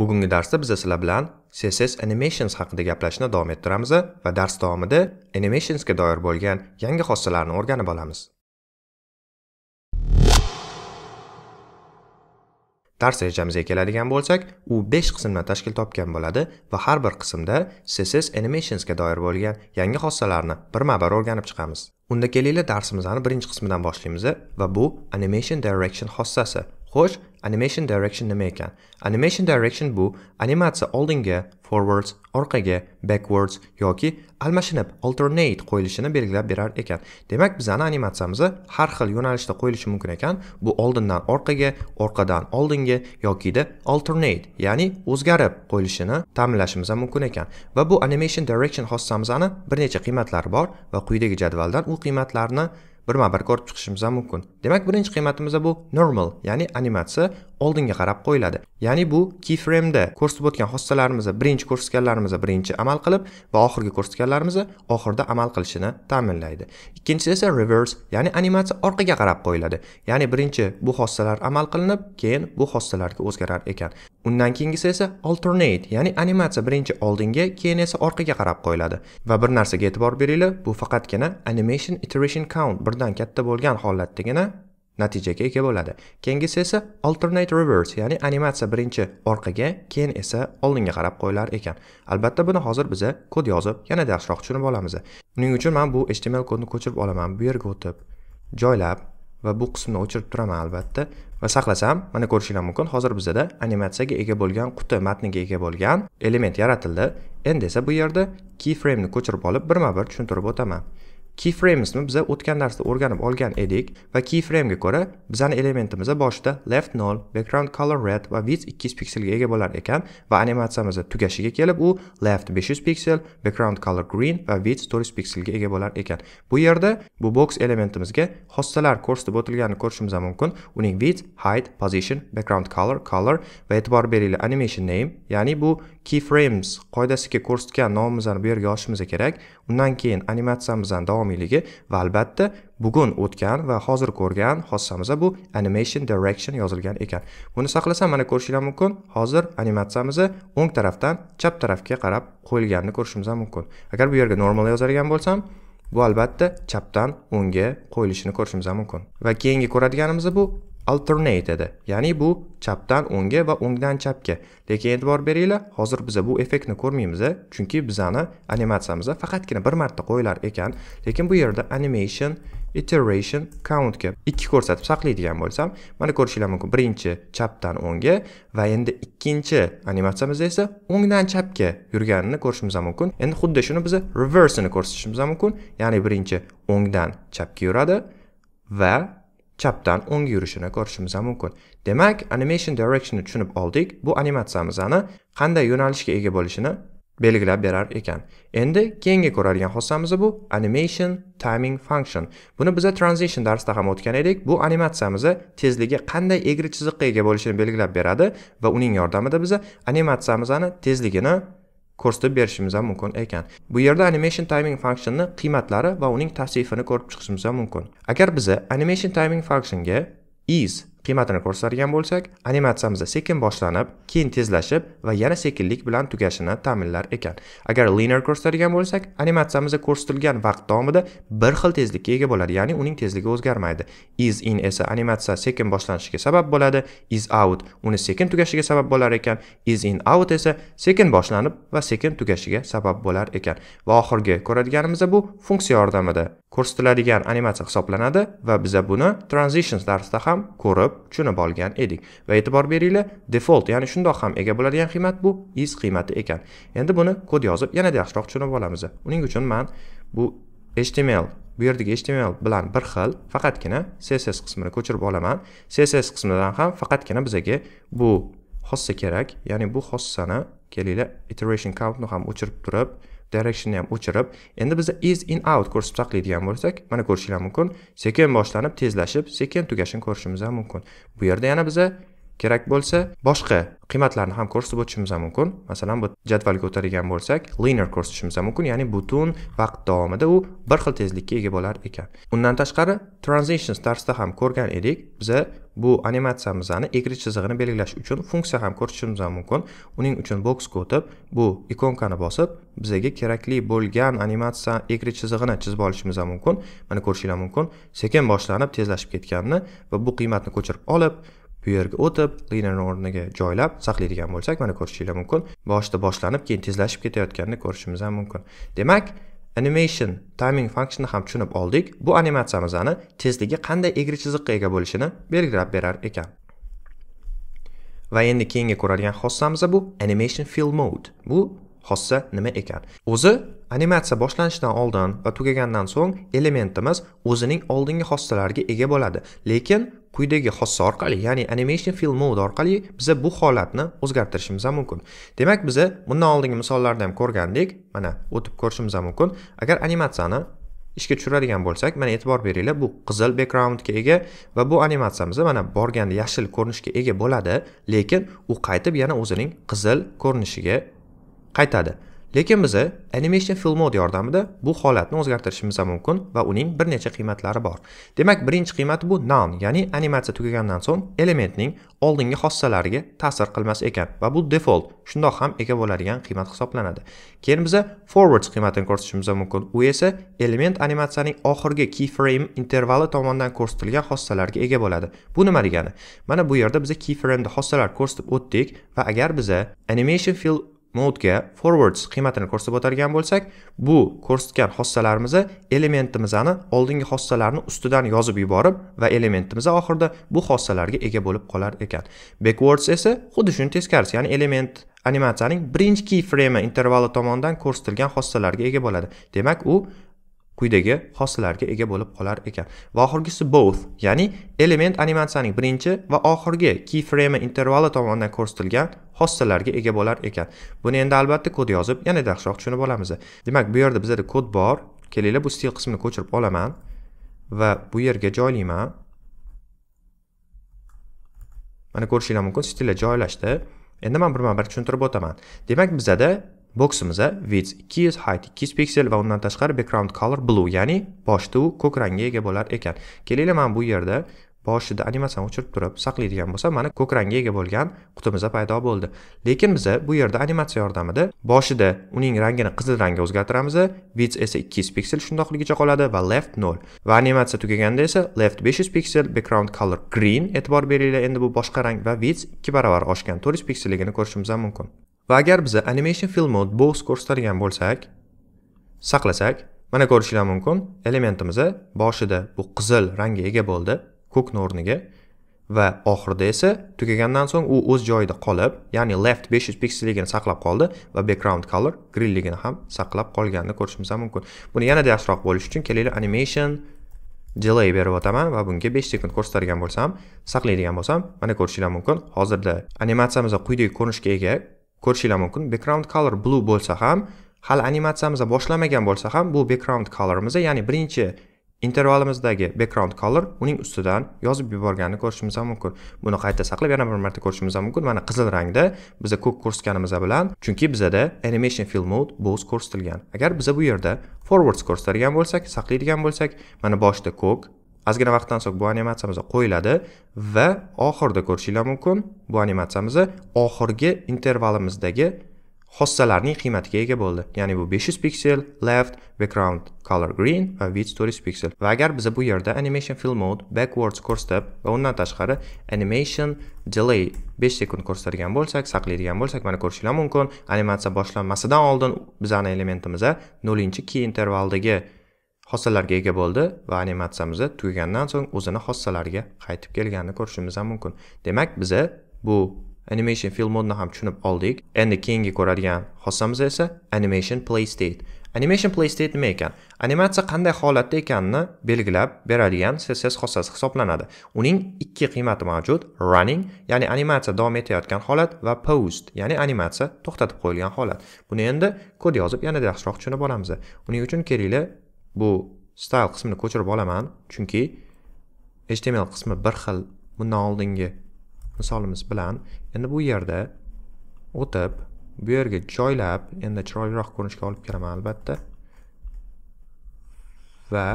bugungi darsda biz sizlar bilan css animations haqida gaplashishni davom ettiramiz va dars davomida animationsga doir bo'lgan yangi xossalarni o'rganib olamiz dars rejamizga keladigan bo'lsak u 5 qismdan tashkil topgan bo'ladi va har bir qismda css animationsga doir bo'lgan yangi xossalarni birma bir o'rganib chiqamiz unda kelinglar darsimizni birinchi qismidan boshlaymiz va bu animation direction xossasi xo'sh animation direction nima ekan animation direction bu animatsiya oldinga forwards orqaga backwards yoki almashinib alternate qo'yilishini belgilab berar ekan demak bizani animatsiyamizni har xil yo'nalishda qo'yilishi mumkin ekan bu oldindan orqaga orqadan oldinga yoki de alternate ya'ni o'zgarib qo'yilishini ta'minlashimiz ham mumkin ekan va bu animation direction xossamizni bir necha qiymatlari bor va quyidagi jadvaldan u qiymatlarni birma bir ko'rib chiqishimiz ham mumkin demak birinchi qiymatimiz bu normal ya'ni animatsiya oldinga qarab qo'yiladi ya'ni bu keyframeda ko'rsatib o'tgan hossalarimizni birinchi ko'rsatganlarimizni birinchi amal qilib va oxirgi ko'rsatganlarimizni oxirida amal qilishini ta'minlaydi ikkinchisi esa reverse ya'ni animatsiya orqaga qarab qo'yiladi ya'ni birinchi bu xossalar amal qilinib keyin bu xossalarga o'zgarar ekan undan keyingisi esa alternate ya'ni animatsiya birinchi oldinga keyin esa orqaga qarab qo'yiladi va bir narsaga e'tibor beringlar bu faqatgina animation iteration count birdan katta bo'lgan holatdagina natijaga ega bo'ladi keyingisi esa alternate reverse ya'ni animatsiya birinchi orqaga keyin esa oldinga qarab qo'yilar ekan albatta buni hozir biza kod yozib yanada yaxshiroq tushunib olamiz buning uchun man bu html kodni ko'chirib olaman bu yerga o'tib joylab va bu qismni o'chirib turaman albatta va saqlasam mana ko'rishinglar mumkin hozir bizada animatsiyaga ega bo'lgan quti matniga ega bo'lgan element yaratildi endi esa bu yerda ni ko'chirib olib birma bir tushuntirib o'taman keyframesni biza o'tgan darsda o'rganib olgan edik va keyframega ko'ra bizani elementimiz boshida left 0 background color red va width 200 pikselga ega bo'lar ekan va animatsiyamiz tugashiga kelib u left 500 piksel background color green va width 400 pikselga ega bo'lar ekan bu yerda bu box elementimizga xossalar ko'rsatib o'tilganini ko'rishimiz mumkin uning width height position background color color va e'tibor beringlar animation name ya'ni bu keyframes qoidasiga ko'rsatgan nomimizni bu yerga yozishimiz kerak undan keyin animatsiyamizni davomiyligi va albatta bugun o'tgan va hozir ko'rgan xossamiz bu animation direction yozilgan ekan buni saqlasam mana ko'rishinglar mumkin hozir animatsiyamizni o'ng tarafdan chap tarafga qarab qo'yilganini ko'rishimiz mumkin agar bu yerga normal yozadigan bo'lsam bu albatta chapdan o'ngga qo'yilishini ko'rishimiz mumkin va keyingi ko'radiganimiz bu alternated ya'ni bu chapdan o'ngga va o'ngdan chapga lekin e'tibor beringlar hozir biza bu effektni ko'rmaymiz chunki bizani animatsiyamizda faqatgina bir marta qo'yilar ekan lekin bu yerda animation iteration countga ikki ko'rsatib saqlaydigan bo'lsam mana ko'rishinglar mumkin birinchi chapdan o'ngga va endi ikkinchi animatsiyamizda esa o'ngdan chapga yurganini ko'rishimiz mumkin endi xuddi shuni biza reversini ko'rsatishimiz mumkin ya'ni birinchi o'ngdan chapga yuradi va chapdan o'ng yurishini ko'rishimiz ham mumkin demak animation directionni tushunib oldik bu animatsiyamizni qanday yo'nalishga ega bo'lishini belgilab berar ekan endi keyingi ko'radigan xossamiz bu animation timing function buni biza transition darsida ham o'tgan edik bu animatsiyamizni tezligi qanday egri chiziqqa ega bo'lishini belgilab beradi va uning yordamida biza animatsiyamizni tezligini ko'rsatib berishimiz ham mumkin ekan bu yerda animation timing functionni qiymatlari va uning tavsifini ko'rib chiqishimiz ham mumkin agar biza animation timing functionga is qiymatini ko'rsatadigan bo'lsak animatsiyamizda sekin boshlanib keyin tezlashib va yana sekinlik bilan tugashini ta'minlar ekan agar linear ko'rsatadigan bo'lsak animatsiyamizda ko'rsatilgan vaqt davomida bir xil tezlikka ega bo'ladi ya'ni uning tezligi o'zgarmaydi is in esa animatsiya sekin boshlanishiga sabab bo'ladi is out uni sekin tugashiga sabab bo'lar ekan is in out esa sekin boshlanib va sekin tugashiga sabab bo'lar ekan va oxirgi ko'radiganimiz bu funksiya yordamida ko'rsatiladigan animatsiya hisoblanadi va biza buni transitions darsida ham ko'rib tushunib olgan edik va e'tibor beringlar default ya'ni shundoq ham ega bo'ladigan qiymat bu is qiymati ekan endi buni kod yozib yanada yaxshiroq tushunib olamiz uning uchun man bu html bu yerdagi html bilan bir xil faqatgina css qismini ko'chirib olaman css qismidan ham faqatgina bizaga bu xossa kerak ya'ni bu xossani kelinglar iteration countni ham o'chirib turib directionni ham o'chirib endi biz is in out ko'rsatib saqlaydigan bo'lsak mana ko'rishinglar mumkin sekin boshlanib tezlashib sekin tugashini ko'rishimiz ham mumkin bu yerda yana biza kerak bo'lsa boshqa qiymatlarni ham ko'rsatib o'tishimiz mumkin masalan bu jadvalga o'tadigan bo'lsak linear ko'rsatishimiz mumkin ya'ni butun vaqt davomida u bir xil tezlikka ega bo'lar ekan undan tashqari transitions darsida ham ko'rgan edik biza bu animatsiyamizni egri chizig'ini belgilash uchun funksiya ham ko'rsatishimiz mumkin uning uchun boksga o'tib bu ikonkani bosib bizaga kerakli bo'lgan animatsiya egri chizig'ini chizib olishimiz mumkin mana ko'rishinglar mumkin sekin boshlanib tezlashib ketganini va bu qiymatni ko'chirib olib bu yerga o'tib linani o'rniga joylab saqlaydigan bo'lsak mana ko'rishinglar mumkin boshida boshlanib keyin tezlashib ketayotganini ko'rishimiz ham mumkin demak animation timing functionni ham tushunib oldik bu animatsiyamizni tezligi qanday egri chiziqqa ega bo'lishini belgilab berar ekan va endi keyingi ko'radigan xossamiz bu animation fill mode bu xossa nima ekan o'zi animatsiya boshlanishidan oldin va tugagandan so'ng elementimiz o'zining oldingi xossalariga ega bo'ladi lekin quyidagi xossa orqali ya'ni animation fill mode orqali biza bu holatni o'zgartirishimiz ham mumkin demak biza bundan oldingi misollarda ham ko'rgandek mana o'tib ko'rishimiz ham mumkin agar animatsiyani ishga tushiradigan bo'lsak mana e'tibor beringlar bu qizil backgroundga ega va bu animatsiyamiz mana borganda yashil ko'rinishga ega bo'ladi lekin u qaytib yana o'zining qizil ko'rinishiga qaytadi lekin biz animation fill mode yordamida bu holatni o'zgartirishimiz mumkin va uning bir necha qiymatlari bor demak birinchi qiymati bu noun ya'ni animatsiya tugagandan so'ng elementning oldingi xossalariga ta'sir qilmas ekan va bu default shundoq ham ega bo'ladigan qiymat hisoblanadi keyin biza forwards qiymatini ko'rsatishimiz mumkin u esa element animatsiyaning oxirgi keyframe intervali tomonidan ko'rsatilgan xossalarga ega bo'ladi bu nima degani mana bu yerda biza keyframeda xossalar ko'rsatib o'tdik va agar biza animation fill modga forwards qiymatini ko'rsatib o'tadigan bo'lsak bu ko'rsatgan xossalarimizni elementimizni oldingi xossalarni ustidan yozib yuborib va elementimiz oxirida bu xossalarga ega bo'lib qolar ekan backwards esa xuddi shuni teskarisi ya'ni element animatsiyaning birinchi key frame intervali tomonidan ko'rsatilgan xossalarga ega bo'ladi demak u quyidagi xossalarga ega bo'lib qolar ekan va oxirgisi both ya'ni element animatsiyaning birinchi va oxirgi keyframe intervali tomonidan ko'rsatilgan xossalarga ega bo'lar ekan buni endi albatta kod yozib yanada yaxshiroq tushunib olamiz demak bu yerda bizada kod bor kelinglar bu stil qismini ko'chirib olaman va bu yerga joylayman mana ko'rishinglar mumkin stillar joylashdi endi man birma bir tushuntirib o'taman demak bizada boksimiz width 200 height 200 piksel va undan tashqari background color blue ya'ni boshda u ko'k rangga ega bo'lar ekan kelinglar mana bu yerda boshida animatsiyani o'chirib turib saqlaydigan bo'lsa mana ko'k rangga ega bo'lgan qutimiz paydo bo'ldi lekin biza bu yerda animatsiya yordamida boshida uning rangini qizil rangga o'zgartiramiz width esa 200 piksel shundoqligicha qoladi va left 0 va animatsiya tugaganda esa left 500 piksel background color green e'tibor beringlar endi bu boshqa rang va width ikki baravar oshgan 400 pikselligini ko'rishimiz mumkin va agar biz animation filmi boks ko'rsatadigan bo'lsak saqlasak mana ko'rishinglar mumkin elementimiz boshida bu qizil rangga ega bo'ldi ko'kni o'rniga va oxirida esa tugagandan so'ng u o'z joyida qolib ya'ni left 500 pikselligini saqlab qoldi va background color greenligini ham saqlab qolganini ko'rishimiz mumkin buni yanada yaxshiroq bo'lishi uchun kelinglar animation delay berib o'taman va bunga 5 sekund ko'rsatadigan bo'lsam saqlaydigan bo'lsam mana ko'rishinglar mumkin hozirda animatsiyamiz quyidagi ko'rinishga ega ko'rishinglar mumkin background color blue bo'lsa ham hali animatsiyamiz boshlamagan bo'lsa ham bu background colorimiz ya'ni birinchi intervalimizdagi background color uning ustidan yozib yuborganini ko'rishimiz ham mumkin buni qayta saqlab yana bir marta ko'rishimiz ham mumkin mana qizil rangda biza ko'k ko'rsatganimiz bilan chunki bizada animation fill mode boz ko'rsatilgan agar biza bu yerda forwards ko'rsatadigan bo'lsak saqlaydigan bo'lsak mana boshida ko'k ozgina vaqtdan so'ng bu animatsiyamiz qo'yiladi va oxirida ko'rishinglar mumkin bu animatsiyamiz oxirgi intervalimizdagi xossalarning qiymatiga ega bo'ldi ya'ni bu 500 piksel left background color green va width 400 piksel va agar biza bu yerda animation fill mode backwards ko'rsatib va undan tashqari animation delay 5 sekund ko'rsatadigan bo'lsak saqlaydigan bo'lsak mana ko'rishinglar mumkin animatsiya boshlanmasidan oldin bizani elementimiz 0 key intervaldagi hossalarga ega bo'ldi va animatsiyamiz tugagandan so'ng o'zini hossalariga qaytib kelganini ko'rishimiz ham mumkin demak biza bu animation fil modni ham tushunib oldik endi keyingi ko'radigan hossamiz esa animation play state animation play state nima ekan animatsiya qanday holatda ekanini belgilab beradigan css xossasi hisoblanadi uning ikki qiymati mavjud running ya'ni animatsiya davom etayotgan holat va post ya'ni animatsiya to'xtatib qo'yilgan holat buni endi kod yozib yanada yaxshiroq tushunib olamiz uning uchun kelinglar bu style qismini ko'chirib olaman chunki html qismi bir xil bundan oldingi misolimiz bilan endi bu yerda o'tib bu yerga joylab endi chiroyliroq ko'rinishga olib kelaman albatta va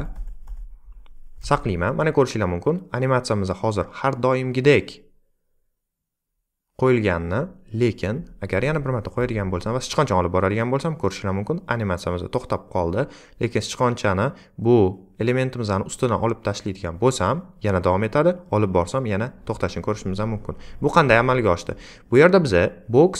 saqlayman mana ko'rishinglar mumkin animatsiyamizda hozir har doimgidek qo'yilganini lekin agar yana bir marta qo'yadigan bo'lsam va sichqoncha olib boradigan bo'lsam ko'rishinglar mumkin animatsiyamiz to'xtab qoldi lekin sichqonchani bu elementimizni ustidan olib tashlaydigan bo'lsam yana davom etadi olib borsam yana to'xtashini ko'rishimiz ham mumkin bu qanday amalga oshdi bu yerda biza box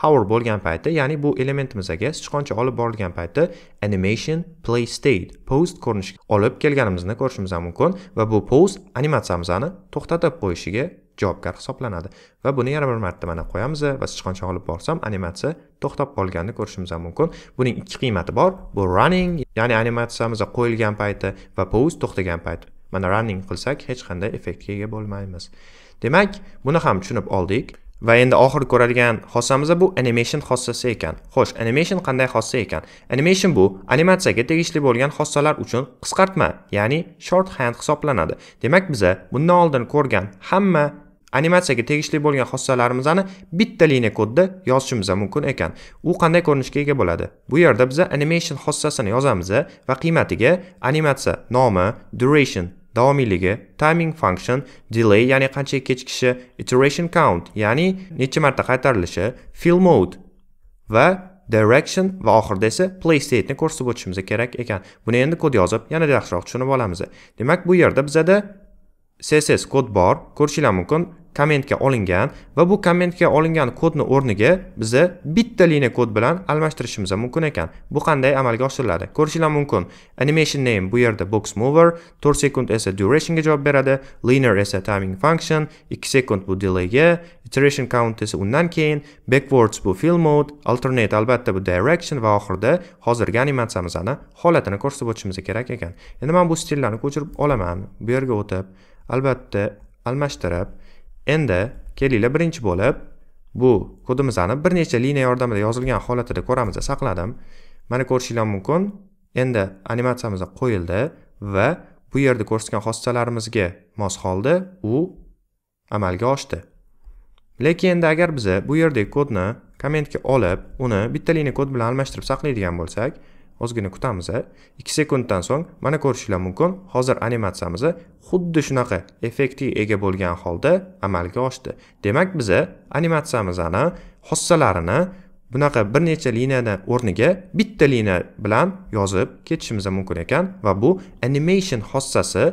hover bo'lgan paytda ya'ni bu elementimizga sichqoncha olib borilgan paytda animation play state post ko'rinishga olib kelganimizni ko'rishimiz ham mumkin va bu post animatsiyamizni to'xtatib qo'yishiga javobgar hisoblanadi va buni yana bir marta mana qo'yamiz va sichqoncha olib borsam animatsiya to'xtab qolganini ko'rishimiz mumkin buning ikki qiymati bor bu running ya'ni animatsiyamizga qo'yilgan payti va pause to'xtagan payti mana running qilsak hech qanday effektga ega bo'lmaymiz demak buni ham tushunib oldik va endi oxiri ko'radigan xossamiz bu animation xossasi ekan xo'sh animation qanday xossa ekan animation bu animatsiyaga tegishli bo'lgan xossalar uchun qisqartma ya'ni short hand hisoblanadi demak biza bundan oldin ko'rgan hamma animatsiyaga tegishli bo'lgan xossalarimizni bitta liniya kodda yozishimiz mumkin ekan u qanday ko'rinishga ega bo'ladi bu yerda biza animation xossasini yozamiz va qiymatiga animatsiya nomi duration davomiyligi timing function delay ya'ni qancha kechikishi iteration count ya'ni necha marta qaytarilishi fill mode va direction va oxirida esa play state'ni ko'rsatib o'tishimiz kerak ekan buni endi kod yozib yanada yaxshiroq tushunib olamiz demak bu yerda bizada css kod bor ko'rishinglar mumkin kommentga olingan va bu kommentga olingan kodni o'rniga biza bitta liniya kod bilan almashtirishimiz mumkin ekan bu qanday amalga oshiriladi ko'rishinglar mumkin animation name bu yerda box mover 4 sekund esa durationga javob beradi linear esa timing function 2 sekund bu delayga iteration count esa undan keyin backwards bu fill mode alternate albatta bu direction va oxirida hozirgi animatsiyamizni holatini ko'rsatib o'tishimiz kerak ekan endi man bu stillarni ko'chirib olaman bu yerga o'tib albatta almashtirib endi kelinglar birinchi bo'lib bu kodimizni bir nechta liniya yordamida yozilgan holatida ko'ramiz saqladim mana ko'rishinglar mumkin endi animatsiyamiz qo'yildi va bu yerda ko'rsatgan xossalarimizga mos holda u amalga oshdi lekin endi agar biz bu yerdagi kodni kommentga olib uni bitta liniya kod bilan almashtirib saqlaydigan bo'lsak ozgina kutamiz ikki sekunddan so'ng mana ko'rishinglar mumkin hozir animatsiyamiz xuddi shunaqa effektga ega bo'lgan holda amalga oshdi demak biza animatsiyamizni hossalarini bunaqa bir necha liniyani o'rniga bitta liniya bilan yozib ketishimiz mumkin ekan va bu animation hossasi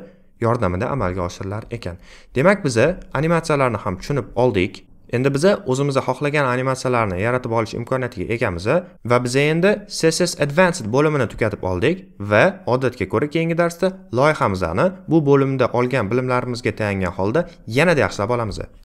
yordamida amalga oshirilar ekan demak biza animatsiyalarni ham tushunib oldik endi biza o'zimizni xohlagan animatsiyalarni yaratib olish imkoniyatiga egamiz va biza endi css advanced bo'limini tugatib oldik va odatga ko'ra keyingi darsda loyihamizni bu bo'limda olgan bilimlarimizga tayangan holda yanada yaxshilab olamiz